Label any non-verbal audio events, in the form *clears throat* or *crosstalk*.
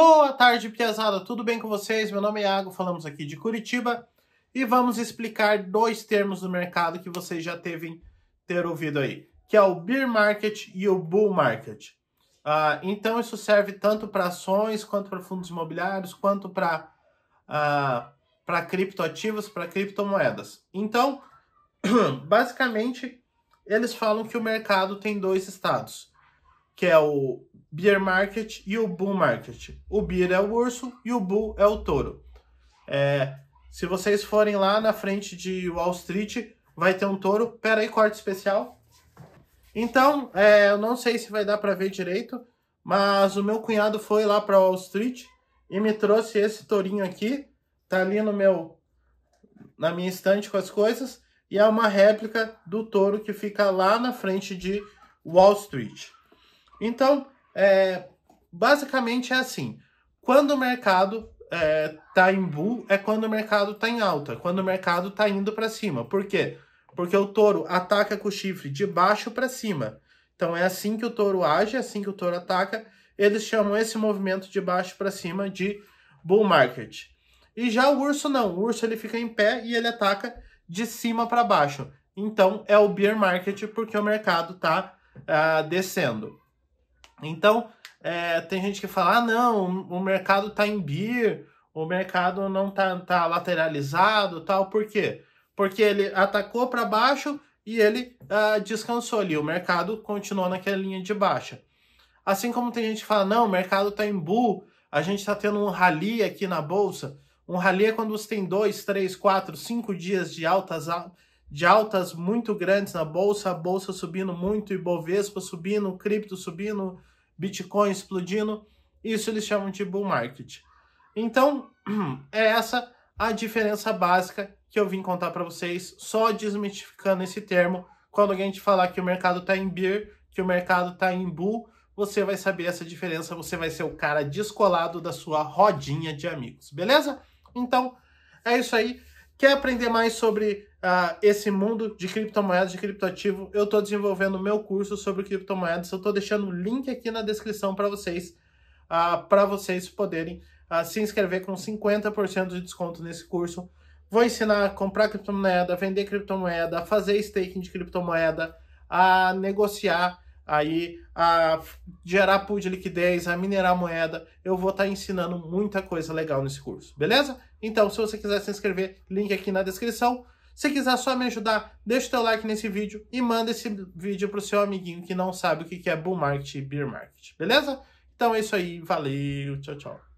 Boa tarde, piazada! Tudo bem com vocês? Meu nome é Iago, falamos aqui de Curitiba e vamos explicar dois termos do mercado que vocês já devem ter ouvido aí, que é o bear market e o bull market. Uh, então, isso serve tanto para ações, quanto para fundos imobiliários, quanto para uh, ah, para criptoativos, para criptomoedas. Então, *clears throat* basicamente, eles falam que o mercado tem dois estados que é o Beer Market e o Bull Market. O Beer é o urso e o Bull é o touro. É, se vocês forem lá na frente de Wall Street, vai ter um touro. Pera aí, corte especial. Então, é, eu não sei se vai dar para ver direito, mas o meu cunhado foi lá para Wall Street e me trouxe esse tourinho aqui. Tá ali no meu na minha estante com as coisas e é uma réplica do touro que fica lá na frente de Wall Street. Então, é, basicamente é assim: quando o mercado está é, em bull, é quando o mercado está em alta, quando o mercado está indo para cima. Por quê? Porque o touro ataca com o chifre de baixo para cima. Então é assim que o touro age, é assim que o touro ataca. Eles chamam esse movimento de baixo para cima de bull market. E já o urso não, o urso ele fica em pé e ele ataca de cima para baixo. Então é o bear market porque o mercado está uh, ah, descendo. Então, é, tem gente que fala: ah, não, o mercado está em beer, o mercado não está tá lateralizado tal. Por quê? Porque ele atacou para baixo e ele ah, descansou ali. O mercado continuou naquela linha de baixa. Assim como tem gente que fala: não, o mercado está em bull, a gente está tendo um rally aqui na bolsa. Um rally é quando você tem dois, três, quatro, cinco dias de altas, de altas muito grandes na bolsa, a bolsa subindo muito, Ibovespa subindo, cripto subindo, Bitcoin explodindo. Isso eles chamam de bull market. Então, *clears throat* é essa a diferença básica que eu vim contar para vocês, só desmistificando esse termo. Quando alguém te falar que o mercado está em beer, que o mercado está em bull, você vai saber essa diferença, você vai ser o cara descolado da sua rodinha de amigos, beleza? Então, é isso aí. Quer aprender mais sobre uh, esse mundo de criptomoedas, de criptoativo? Eu estou desenvolvendo o meu curso sobre criptomoedas. Eu estou deixando o link aqui na descrição para vocês, uh, ah, para vocês poderem uh, se inscrever com 50% de desconto nesse curso. Vou ensinar a comprar criptomoeda, vender criptomoeda, fazer staking de criptomoeda, a negociar aí a gerar pool de liquidez, a minerar moeda. Eu vou estar tá ensinando muita coisa legal nesse curso, beleza? Então, se você quiser se inscrever, link aqui na descrição. Se quiser só me ajudar, deixa o teu like nesse vídeo e manda esse vídeo para o seu amiguinho que não sabe o que é bull market e bear market, beleza? Então é isso aí, valeu, tchau, tchau.